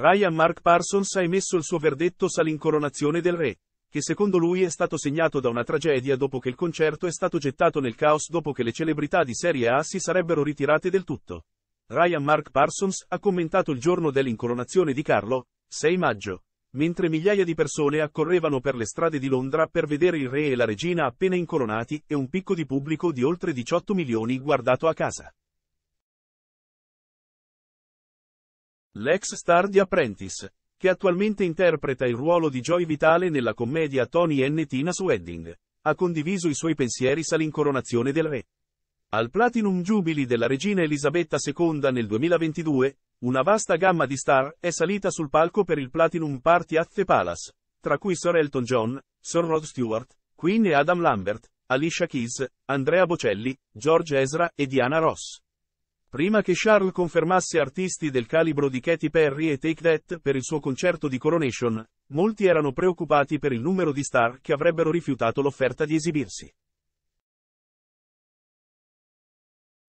Ryan Mark Parsons ha emesso il suo verdetto sull'incoronazione del re, che secondo lui è stato segnato da una tragedia dopo che il concerto è stato gettato nel caos dopo che le celebrità di Serie A si sarebbero ritirate del tutto. Ryan Mark Parsons ha commentato il giorno dell'incoronazione di Carlo, 6 maggio, mentre migliaia di persone accorrevano per le strade di Londra per vedere il re e la regina appena incoronati e un picco di pubblico di oltre 18 milioni guardato a casa. l'ex star di Apprentice, che attualmente interpreta il ruolo di Joy Vitale nella commedia Tony N. Tina's Wedding, ha condiviso i suoi pensieri all'incoronazione del re. Al Platinum Jubilee della regina Elisabetta II nel 2022, una vasta gamma di star è salita sul palco per il Platinum Party at the Palace, tra cui Sir Elton John, Sir Rod Stewart, Queen e Adam Lambert, Alicia Keys, Andrea Bocelli, George Ezra e Diana Ross. Prima che Charles confermasse artisti del calibro di Katy Perry e Take That per il suo concerto di Coronation, molti erano preoccupati per il numero di star che avrebbero rifiutato l'offerta di esibirsi.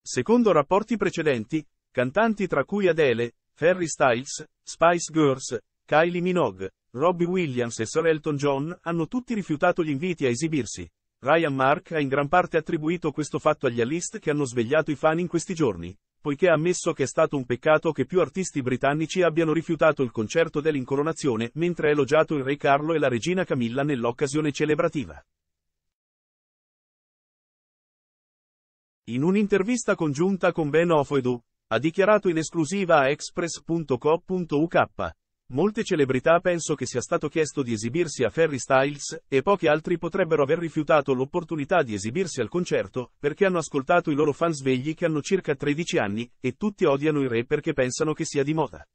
Secondo rapporti precedenti, cantanti tra cui Adele, Harry Styles, Spice Girls, Kylie Minogue, Robbie Williams e Sir Elton John hanno tutti rifiutato gli inviti a esibirsi. Ryan Mark ha in gran parte attribuito questo fatto agli allist che hanno svegliato i fan in questi giorni, poiché ha ammesso che è stato un peccato che più artisti britannici abbiano rifiutato il concerto dell'incoronazione mentre ha elogiato il re Carlo e la regina Camilla nell'occasione celebrativa. In un'intervista congiunta con Ben Ofoedu, ha dichiarato in esclusiva a express.co.uk Molte celebrità penso che sia stato chiesto di esibirsi a Ferry Styles, e pochi altri potrebbero aver rifiutato l'opportunità di esibirsi al concerto, perché hanno ascoltato i loro fan svegli che hanno circa 13 anni, e tutti odiano il re perché pensano che sia di moda.